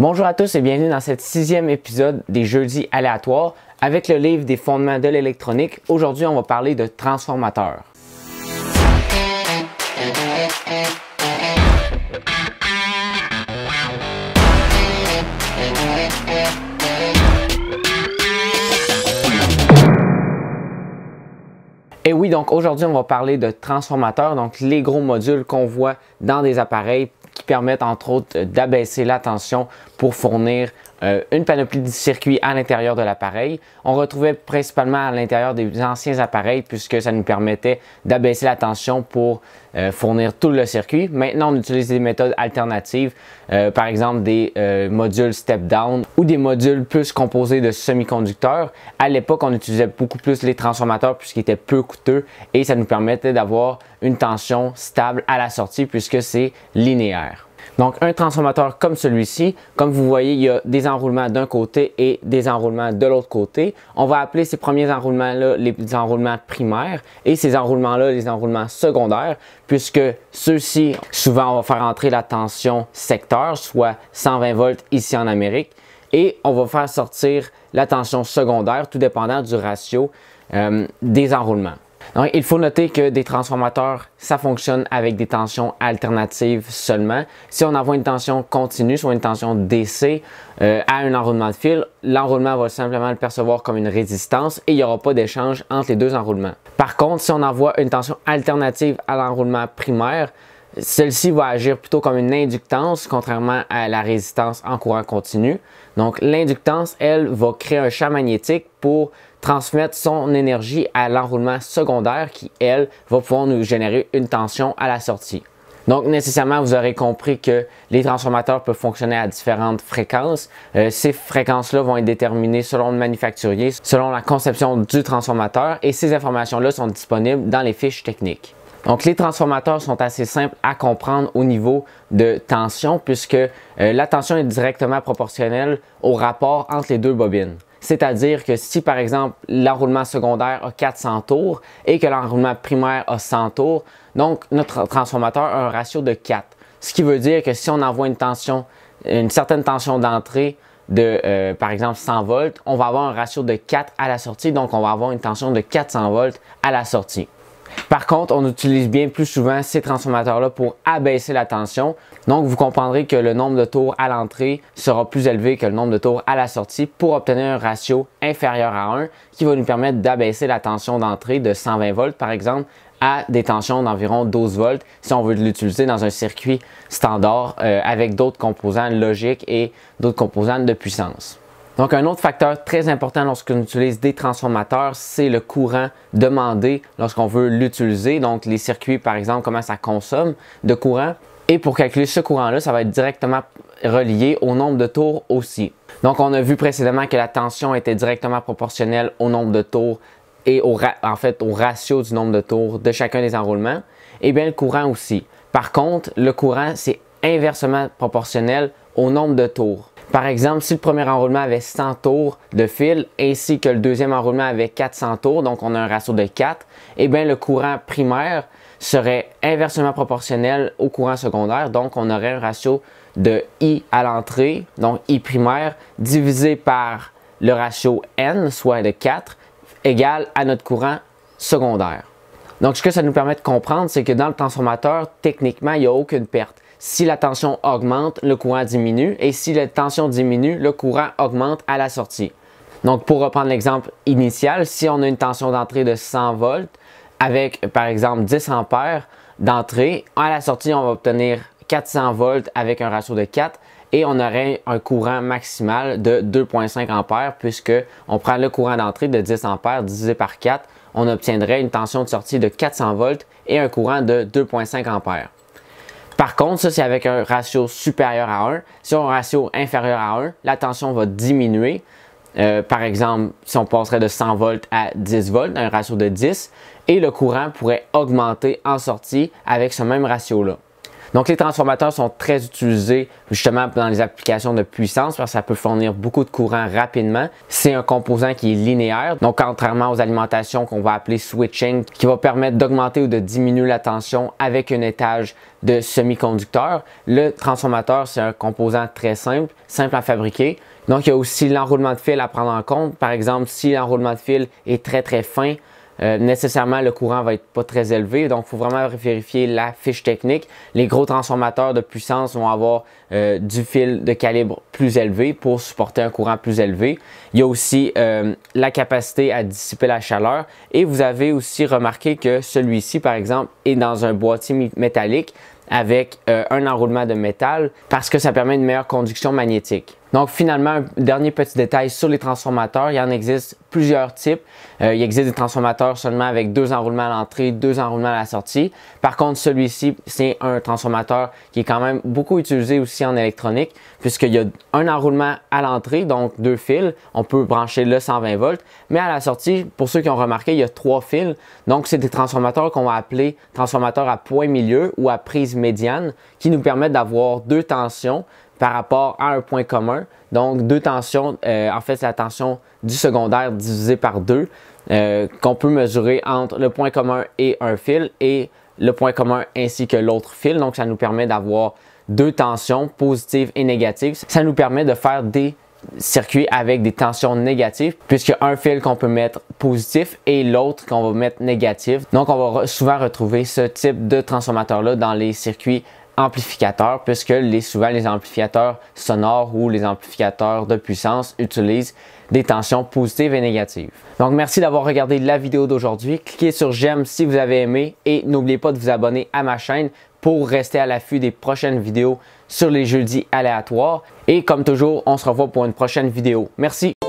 Bonjour à tous et bienvenue dans cette sixième épisode des Jeudis aléatoires avec le livre des fondements de l'électronique. Aujourd'hui, on va parler de transformateurs. donc aujourd'hui, on va parler de transformateurs, donc les gros modules qu'on voit dans des appareils qui permettent entre autres d'abaisser la tension pour fournir euh, une panoplie de circuits à l'intérieur de l'appareil. On retrouvait principalement à l'intérieur des anciens appareils puisque ça nous permettait d'abaisser la tension pour euh, fournir tout le circuit. Maintenant, on utilise des méthodes alternatives, euh, par exemple des modules step-down ou des modules plus composés de semi-conducteurs. À l'époque, on utilisait beaucoup plus les transformateurs puisqu'ils étaient peu coûteux et ça nous permettait d'avoir une tension stable à la sortie puisque c'est linéaire. Donc, un transformateur comme celui-ci, comme vous voyez, il y a des enroulements d'un côté et des enroulements de l'autre côté. On va appeler ces premiers enroulements-là les enroulements primaires et ces enroulements-là les enroulements secondaires, puisque ceux-ci, souvent, on va faire entrer la tension secteur, soit 120 volts ici en Amérique, et on va faire sortir la tension secondaire, tout dépendant du ratio euh, des enroulements il faut noter que des transformateurs, ça fonctionne avec des tensions alternatives seulement. Si on envoie une tension continue, soit une tension DC euh, à un enroulement de fil, l'enroulement va simplement le percevoir comme une résistance et il n'y aura pas d'échange entre les deux enroulements. Par contre, si on envoie une tension alternative à l'enroulement primaire, celle-ci va agir plutôt comme une inductance, contrairement à la résistance en courant continu. Donc l'inductance, elle, va créer un champ magnétique pour transmettre son énergie à l'enroulement secondaire qui, elle, va pouvoir nous générer une tension à la sortie. Donc, nécessairement, vous aurez compris que les transformateurs peuvent fonctionner à différentes fréquences. Euh, ces fréquences-là vont être déterminées selon le manufacturier, selon la conception du transformateur, et ces informations-là sont disponibles dans les fiches techniques. Donc les transformateurs sont assez simples à comprendre au niveau de tension puisque euh, la tension est directement proportionnelle au rapport entre les deux bobines. C'est-à-dire que si par exemple l'enroulement secondaire a 400 tours et que l'enroulement primaire a 100 tours, donc notre transformateur a un ratio de 4. Ce qui veut dire que si on envoie une tension, une certaine tension d'entrée de euh, par exemple 100 volts, on va avoir un ratio de 4 à la sortie, donc on va avoir une tension de 400 volts à la sortie. Par contre, on utilise bien plus souvent ces transformateurs-là pour abaisser la tension. Donc, vous comprendrez que le nombre de tours à l'entrée sera plus élevé que le nombre de tours à la sortie pour obtenir un ratio inférieur à 1 qui va nous permettre d'abaisser la tension d'entrée de 120 volts, par exemple, à des tensions d'environ 12 volts si on veut l'utiliser dans un circuit standard euh, avec d'autres composants logiques et d'autres composants de puissance. Donc, un autre facteur très important lorsqu'on utilise des transformateurs, c'est le courant demandé lorsqu'on veut l'utiliser. Donc, les circuits, par exemple, comment ça consomme de courant. Et pour calculer ce courant-là, ça va être directement relié au nombre de tours aussi. Donc, on a vu précédemment que la tension était directement proportionnelle au nombre de tours et au, en fait, au ratio du nombre de tours de chacun des enroulements. Et eh bien, le courant aussi. Par contre, le courant, c'est inversement proportionnel au nombre de tours. Par exemple, si le premier enroulement avait 100 tours de fil ainsi que le deuxième enroulement avait 400 tours, donc on a un ratio de 4, eh bien le courant primaire serait inversement proportionnel au courant secondaire, donc on aurait un ratio de I à l'entrée, donc I primaire, divisé par le ratio N, soit de 4, égal à notre courant secondaire. Donc, ce que ça nous permet de comprendre, c'est que dans le transformateur, techniquement, il n'y a aucune perte. Si la tension augmente, le courant diminue et si la tension diminue, le courant augmente à la sortie. Donc, pour reprendre l'exemple initial, si on a une tension d'entrée de 100 volts avec, par exemple, 10 ampères d'entrée, à la sortie, on va obtenir 400 volts avec un ratio de 4 et on aurait un courant maximal de 2,5 ampères puisque on prend le courant d'entrée de 10 ampères divisé par 4, on obtiendrait une tension de sortie de 400 volts et un courant de 2,5 ampères. Par contre, ça c'est avec un ratio supérieur à 1. Si on a un ratio inférieur à 1, la tension va diminuer. Euh, par exemple, si on passerait de 100 volts à 10 volts, un ratio de 10, et le courant pourrait augmenter en sortie avec ce même ratio-là. Donc, les transformateurs sont très utilisés justement dans les applications de puissance parce que ça peut fournir beaucoup de courant rapidement. C'est un composant qui est linéaire, donc contrairement aux alimentations qu'on va appeler switching, qui va permettre d'augmenter ou de diminuer la tension avec un étage de semi-conducteur. Le transformateur, c'est un composant très simple, simple à fabriquer. Donc, il y a aussi l'enroulement de fil à prendre en compte. Par exemple, si l'enroulement de fil est très très fin, euh, nécessairement le courant va être pas très élevé. Donc, il faut vraiment vérifier la fiche technique. Les gros transformateurs de puissance vont avoir euh, du fil de calibre plus élevé pour supporter un courant plus élevé. Il y a aussi euh, la capacité à dissiper la chaleur. Et vous avez aussi remarqué que celui-ci, par exemple, est dans un boîtier métallique avec euh, un enroulement de métal parce que ça permet une meilleure conduction magnétique. Donc finalement, un dernier petit détail sur les transformateurs, il y en existe plusieurs types. Euh, il existe des transformateurs seulement avec deux enroulements à l'entrée, deux enroulements à la sortie. Par contre, celui-ci, c'est un transformateur qui est quand même beaucoup utilisé aussi en électronique puisqu'il y a un enroulement à l'entrée, donc deux fils. On peut brancher le 120 volts, mais à la sortie, pour ceux qui ont remarqué, il y a trois fils. Donc c'est des transformateurs qu'on va appeler transformateurs à point milieu ou à prise médiane qui nous permet d'avoir deux tensions par rapport à un point commun. Donc, deux tensions, euh, en fait, c'est la tension du secondaire divisée par deux euh, qu'on peut mesurer entre le point commun et un fil et le point commun ainsi que l'autre fil. Donc, ça nous permet d'avoir deux tensions positives et négatives. Ça nous permet de faire des circuit avec des tensions négatives puisque un fil qu'on peut mettre positif et l'autre qu'on va mettre négatif. Donc on va souvent retrouver ce type de transformateur-là dans les circuits amplificateurs puisque les, souvent les amplificateurs sonores ou les amplificateurs de puissance utilisent des tensions positives et négatives. Donc merci d'avoir regardé la vidéo d'aujourd'hui. Cliquez sur j'aime si vous avez aimé et n'oubliez pas de vous abonner à ma chaîne pour rester à l'affût des prochaines vidéos sur les jeudis aléatoires. Et comme toujours, on se revoit pour une prochaine vidéo. Merci.